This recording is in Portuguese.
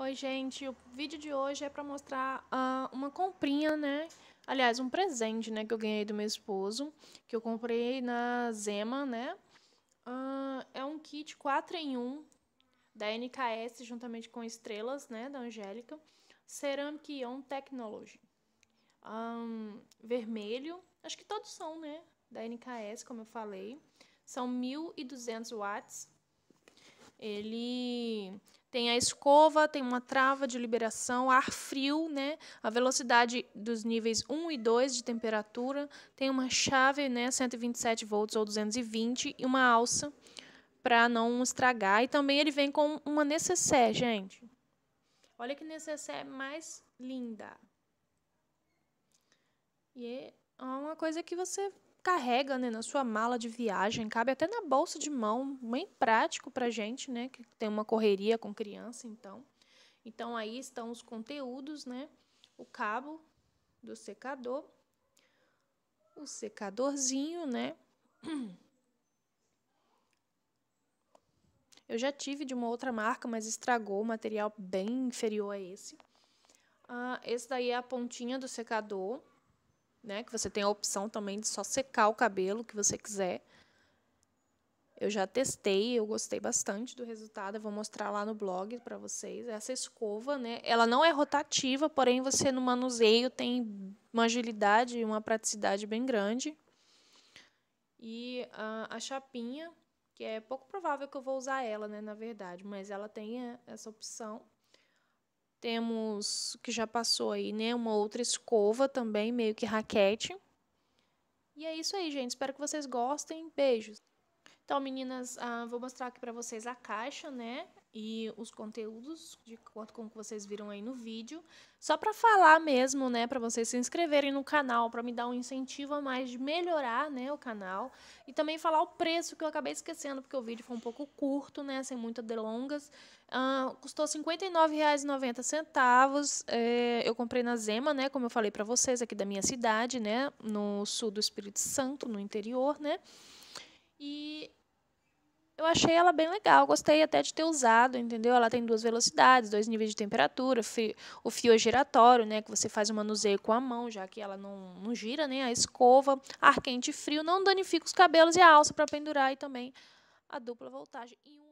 Oi, gente. O vídeo de hoje é para mostrar uh, uma comprinha, né? Aliás, um presente, né, que eu ganhei do meu esposo, que eu comprei na Zema, né? Uh, é um kit 4 em 1 da NKS, juntamente com Estrelas, né, da Angélica. Ceramic Ion Technology. Um, ah, vermelho, acho que todos são, né, da NKS, como eu falei. São 1.200 watts. Ele tem a escova, tem uma trava de liberação, ar frio, né? A velocidade dos níveis 1 e 2 de temperatura, tem uma chave, né, 127 volts ou 220 e uma alça para não estragar. E também ele vem com uma necessaire, gente. Olha que necessaire mais linda. E é uma coisa que você carrega né, na sua mala de viagem, cabe até na bolsa de mão, bem prático para gente, né, que tem uma correria com criança, então. Então aí estão os conteúdos, né? O cabo do secador, o secadorzinho, né? Eu já tive de uma outra marca, mas estragou o material bem inferior a esse. Ah, esse daí é a pontinha do secador né? Que você tem a opção também de só secar o cabelo que você quiser. Eu já testei, eu gostei bastante do resultado, eu vou mostrar lá no blog para vocês. Essa escova, né? Ela não é rotativa, porém você no manuseio tem uma agilidade e uma praticidade bem grande. E a, a chapinha, que é pouco provável que eu vou usar ela, né, na verdade, mas ela tem é, essa opção temos que já passou aí, né? Uma outra escova também, meio que raquete. E é isso aí, gente. Espero que vocês gostem. Beijos. Então, meninas, ah, vou mostrar aqui para vocês a caixa, né? e os conteúdos, de acordo com o que vocês viram aí no vídeo. Só para falar mesmo, né, para vocês se inscreverem no canal, para me dar um incentivo a mais de melhorar, né, o canal. E também falar o preço, que eu acabei esquecendo, porque o vídeo foi um pouco curto, né, sem muitas delongas. Uh, custou R$ 59,90. É, eu comprei na Zema, né, como eu falei para vocês, aqui da minha cidade, né, no sul do Espírito Santo, no interior, né. E eu achei ela bem legal, gostei até de ter usado, entendeu? Ela tem duas velocidades, dois níveis de temperatura, o fio giratório, né, que você faz o manuseio com a mão, já que ela não, não gira, né, a escova, ar quente e frio, não danifica os cabelos e a alça para pendurar e também a dupla voltagem. E um